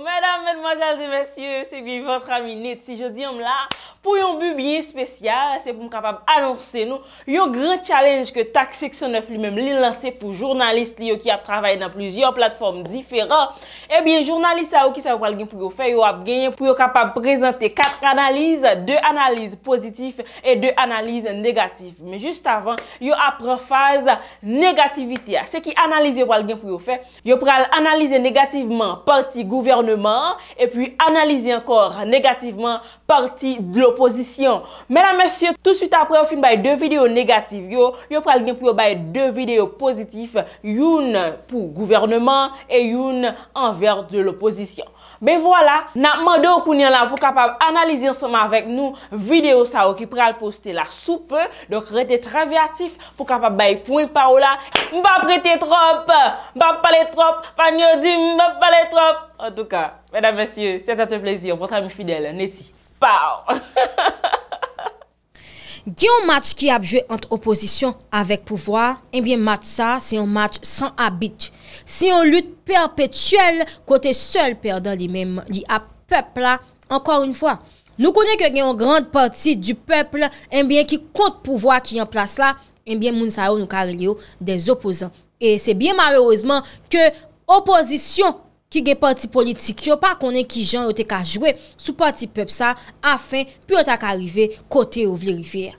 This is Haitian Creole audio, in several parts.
Mèdame, mèdmoazèl de mèsyè, sè bi vòtr aminèt, si jò di yom la... Pou yon bubiye spesyal, se pou m kapab anonse nou, yon gran challenge ke tak seksyon 9 li menm li lance pou jounaliste li yo ki ap travaye nan plujyon platforme diferan, e bin jounaliste a ou ki sa wal gen pou yo fe yo ap gen pou yo kapab prezante 4 analize, 2 analize pozitif e 2 analize negatif. Men just avan, yo ap pran faz negativite. Se ki analize wal gen pou yo fe, yo pral analize negativeman parti gouvernement e pi analize ankor negativeman parti globalisme. oposisyon. Mèdamensye, tout suite apre ou fin baye de videyo negatif yo, yo pral gen pou yo baye de videyo pozitif youn pou gouvernement, e youn anver de l'oposisyon. Mè voilà, nan mède ou kounyen la pou kapab analize yonsama avèk nou videyo sa ou ki pral poste la soupe, donk rete traviatif pou kapab baye pou yon parola, mbap rete trop, mbap pale trop, mbap pale trop, en tout ka, mèdamensye, sè tate plesir, mbap pale trop, mbap pale trop, Gye yon match ki ap jwe ant oposisyon avèk pouvoi, enbyen eh match sa, se yon match san abit. Se yon lout perpetuel, kote sol perdan li ap pepla, ankor yon fwa, nou konen ke gen yon grand parti du peple, enbyen eh ki kont pouvoi ki yon plas la, enbyen eh moun sa yo nou kal yo des oposan. E se byen malorizman ke oposisyon, Ki gen parti politik yo pa konen ki jan yo te ka jwe sou parti pep sa afen pi yo ta ka rive kote yo vlerifeye.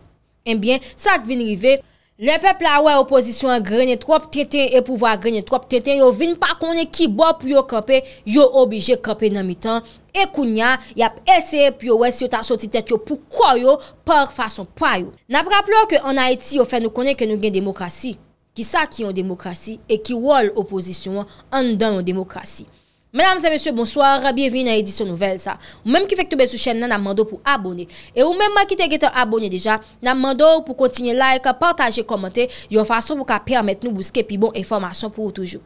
Enbyen, sak vin rive, le pep la we oposisyon grene trop tete e pouva grene trop tete yo vin pa konen ki bo pou yo kope yo obije kope nan mitan. E kounya, yap eseye pi yo we si yo ta soti tete yo pou kwa yo par fason pwa yo. Na praplo ke an Haiti yo fe nou konen ke nou gen demokrasi, ki sa ki yon demokrasi e ki wol oposisyon an dan yon demokrasi. Mèdames et mèsyò, bonsoir, biyevini nan edisyon nouvel sa. Ou mèm ki fèk toube sou chèn nan nan mando pou abone. E ou mèm man ki te gete abone deja, nan mando pou kontinye like, partaje, komente, yon fason pou ka permèt nou bouske pi bon enformasyon pou ou toujou.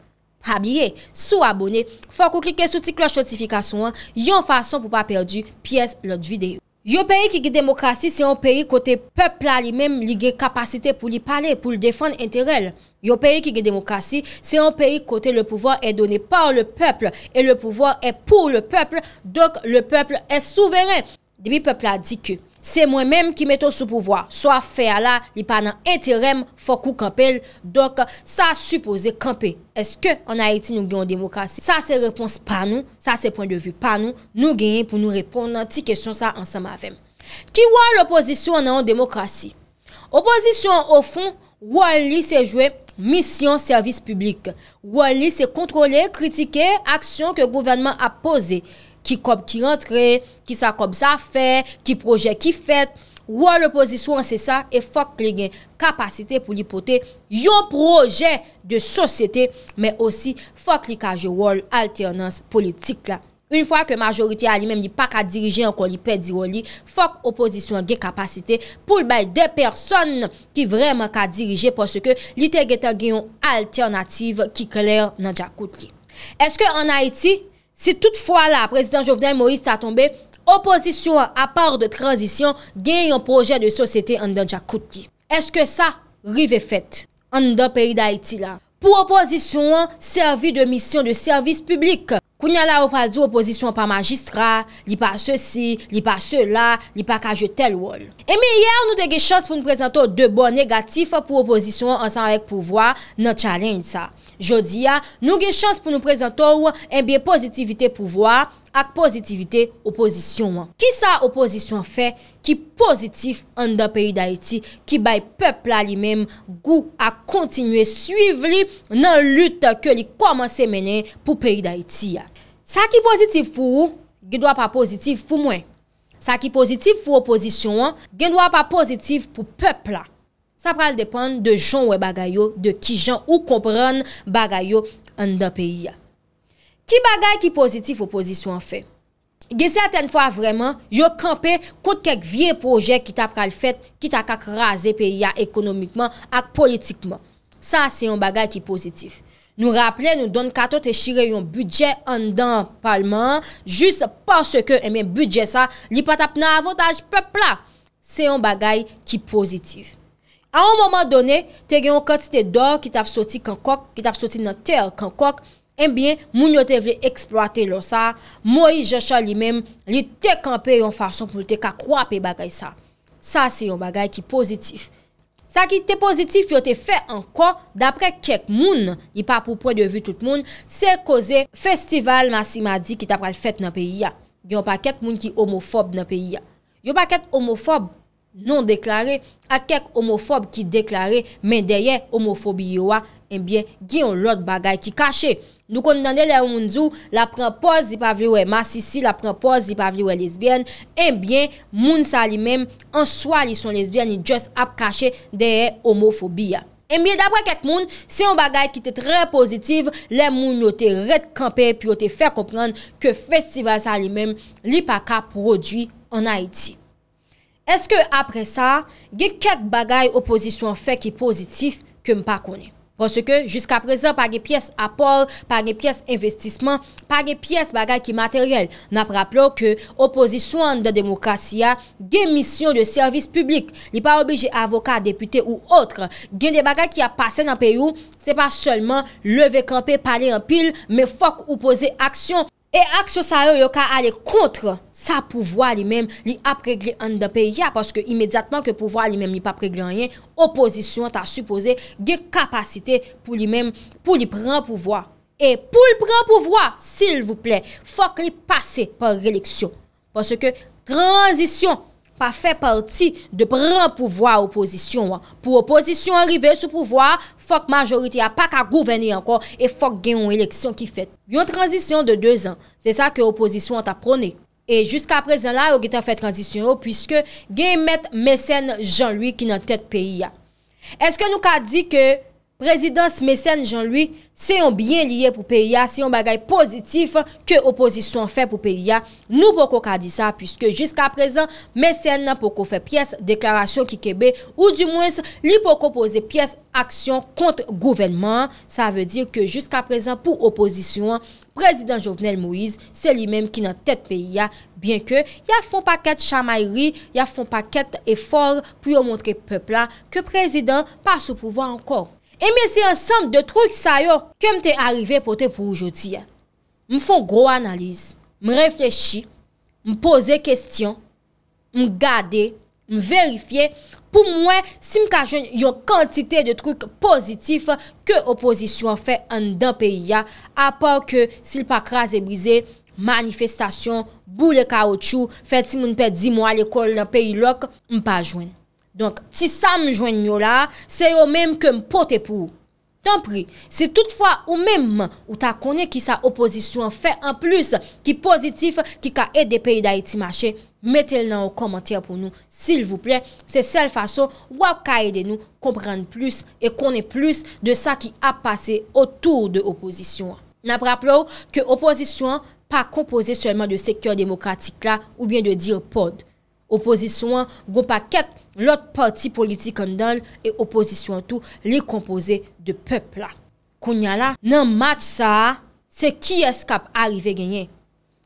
Ha biye, sou abone, fò kou klike sou ti kloj notifikasyon, yon fason pou pa perdi pi es lot videyo. Yo peyi ki ki demokrasi se an peyi kote pepl a li menm li ge kapasite pou li pale pou li defan enterel. Yo peyi ki ki demokrasi se an peyi kote le pouvoi e done par le pepl e le pouvoi e pou le pepl, dok le pepl e souveren. Demi pepl a di ki... Se mwen menm ki meton sou pouvoar, so a fe ala li pa nan enterem fokou kampel, dok sa supose kampe, eske anayeti nou gen an demokrasi? Sa se repons pa nou, sa se pon de vu pa nou, nou gen yon pou nou repond nan ti kesyon sa ansam avem. Ki wwa l'oposisyon nan an demokrasi? Oposisyon o fon, wwa li se jwe misyon servis publik. Wwa li se kontrole, kritike, aksyon ke gouvernman aposey. Ki kop ki rentre, ki sa kop sa fe, ki proje ki fet, world opposition se sa, e fok li gen kapasite pou li pote yo proje de sosete, men osi fok li kaje world alternance politik la. Un fwa ke majorite a li menm li pa ka dirije an kon li pedi ro li, fok opposition gen kapasite pou l bay de person ki vreman ka dirije pwoske li te gete gen yon alternative ki kler nan jakout li. Eske an Haiti? Si tout fwa la, prezident Jovden Moïse sa tombe, opozisyon a par de tranzysyon gen yon projè de sosyete an dan jakout li. Eske sa, rive fèt an dan peri da Haiti la. Pou opozisyon, servi de misyon de servis publik. Kou nye la ou pa di opozisyon pa magistra, li pa se si, li pa se la, li pa ka je tel wol. E mi yè, nou te ge chans pou nou prezento de bon negatif pou opozisyon ansan rek pou vwa nan chalèn sa. Jodi ya, nou gen chans pou nou prezentor ou eh en biye pozitivite pou vwa ak pozitivite opozisyon an. Ki sa opozisyon fe ki pozitif an da peyi da iti ki bay pepla li menm gou ak kontinwe suiv li nan lute ke li komanse menen pou peyi da iti ya. Sa ki pozitif pou ou, gen dwa pa pozitif pou mwen. Sa ki pozitif pou opozisyon an, gen dwa pa pozitif pou pepla. Sa pral depan de joun wè bagay yo, de ki joun ou kompran bagay yo an dan peyi ya. Ki bagay ki pozitif ou pozisyon fe? Ge se aten fwa vreman, yo kampe kout kek vie projek ki ta pral fet, ki ta kak raze peyi ya ekonomikman ak politikman. Sa se yon bagay ki pozitif. Nou rapple nou don katot e shire yon budget an dan palman, jist paske eme eh budget sa, li patap nan avotaj pepla. Sa se yon bagay ki pozitif. A yon moman donè, te gen yon katite dor ki tap soti kankok, ki tap soti nan ter kankok, enbyen, eh moun yo te vle eksploate lò sa, mou yi jè chan li mèm, li te kampe yon fason pou te kakwa pe bagay sa. Sa se yon bagay ki pozitif. Sa ki te pozitif yo te fe ankon, dapre kek moun, yi pa pou pwede vi tout moun, se koze festival masi madi ki tap pral fèt nan peyi ya. Yon pa kek moun ki omofob nan peyi ya. Yon pa kek omofob. Non deklare, a kek homofob ki deklare, men deye homofobi yo a, ah, enbyen, eh giyon lot bagay ki kache. Nou kon nan de le ou moun zou, la prempoz di pa viwe masisi, la prempoz di pa viwe lesbyen, enbyen, moun sa li mem, an swa li son lesbyen, ni just ap kache deye homofobi ya. Ah. Enbyen, eh dapre kek moun, se yon bagay ki te tre pozitiv, le moun yo te ret kampe, pi yo te fe kompran ke festival sa li mem, li pa ka produy an Haiti. Eske apre sa, ge kek bagay oposisyon fek ki pozitif ke mpa kone? Pwoske, jiska prezant pa ge piyes apor, pa ge piyes investisman, pa ge piyes bagay ki materyel, na praplo ke oposisyon de demokrasya, ge misyon de servis publik, li pa obije avoka, depute ou otre, gen de bagay ki a pase nan Peyou, se pa solman leve kampe, pale en pil, me fok ou pose aksyon. E aksyo sa yo yo ka ale kontre sa pouvoi li mem li apregle an da pe ya. Paske imedjatman ke pouvoi li mem li pa pregle an yen, oposisyon ta supose ge kapasite pou li mem pou li pren pouvoi. E pou li pren pouvoi, sil vouple, fok li pase par eleksyon. Paske transisyon. pa fè parti de pran pouvoi opozisyon. Po opozisyon rive sou pouvoi, fok majorite a pa ka gouverne ankon, e fok gen yon eleksyon ki fèt. Yon tranzisyon de 2 an, se sa ke opozisyon anta prone. E jusqu'a prezen la, yo getan fè tranzisyon yo, pwiske gen met mesen jan lui ki nan tèt peyi ya. Eske nou ka di ke... Prezident Smeysen, Jean-Louis, se yon bien liye pou Periya, se yon bagay pozitif ke opozisyon fe pou Periya, nou poko ka di sa, puisque jusqu'a prezant, Smeysen nan poko fe piyes deklarasyon ki kebe, ou du mwens, li poko pose piyes aksyon kontre gouvenman. Sa ve dir ke jusqu'a prezant pou opozisyon, prezident Jovenel Moïse, se li menm ki nan tet Periya, bien ke ya fon paket chamairi, ya fon paket efor pou yo montre pepla ke prezident pa sou pouvo ankor. E mwen se yon sanp de trouk sa yo ke mte arrive pote pou oujoti ye. Mwen fon gro analize, mwen reflechi, mwen pose kestyon, mwen gade, mwen verifiye. Pou mwen, si mwen ka jwen yon kantite de trouk pozitif ke opozisyon fe an dan peyi ya, a pa ke sil pa kras e bize, manifestasyon, bou le kaoutchou, fe ti mwen pe di mwen al ekol nan peyi lok, mwen pa jwen. Donk, ti sa m jwen nyo la, se yo menm ke m pote pou. Tanpri, se toutfwa ou menm ou ta konen ki sa opozisyon fe en plus ki pozitif ki ka et de peyi da eti mache, metel nan ou komantir pou nou, sil vouple, se sel faso wap ka et de nou komprende plus e konen plus de sa ki ap pase otou de opozisyon. Nan praplou ke opozisyon pa kompoze selman de sektor demokratik la ou bien de dir pod. Oposisyon an, goupa ket lout parti politik an don, e oposisyon an tou, li kompoze de pepla. Kounya la, nan match sa, se ki eskap arive genyen?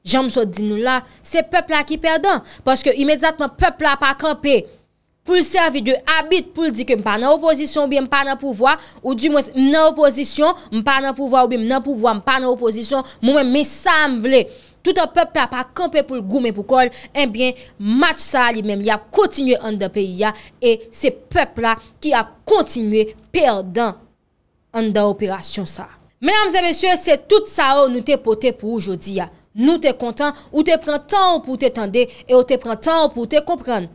Jan msot di nou la, se pepla ki perden, paske imediatman pepla pa kampe, pou l servide habit pou l di ke mpa nan oposisyon bi, mpa nan pouvoi, ou di mwen nan oposisyon, mpa nan pouvoi, mpa nan pouvoi, mpa nan oposisyon, mwen mwen sa m vle. Tout an pep la pa kampe pou l'goume pou kol, enbyen, eh match sa li menm li ap kontinye an da peyi ya, e se pep la ki ap kontinye perdan an da operasyon sa. Menam zemesye, se tout sa ou nou te pote pou oujodi ya. Nou te kontan, ou te pran tan ou pou te tende, e ou te pran tan ou pou te kompran.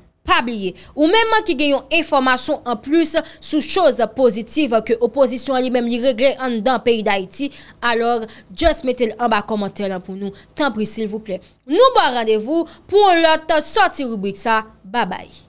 Ou menman ki genyon informasyon an plus sou chose pozitiv ke opozisyon li menm li regle an dan peyi d'Haïti. Alors, just mette l an ba komantè lan pou nou. Tanpri s'il vous plè. Nou ba randevou pou lot soti rubrik sa. Ba bay.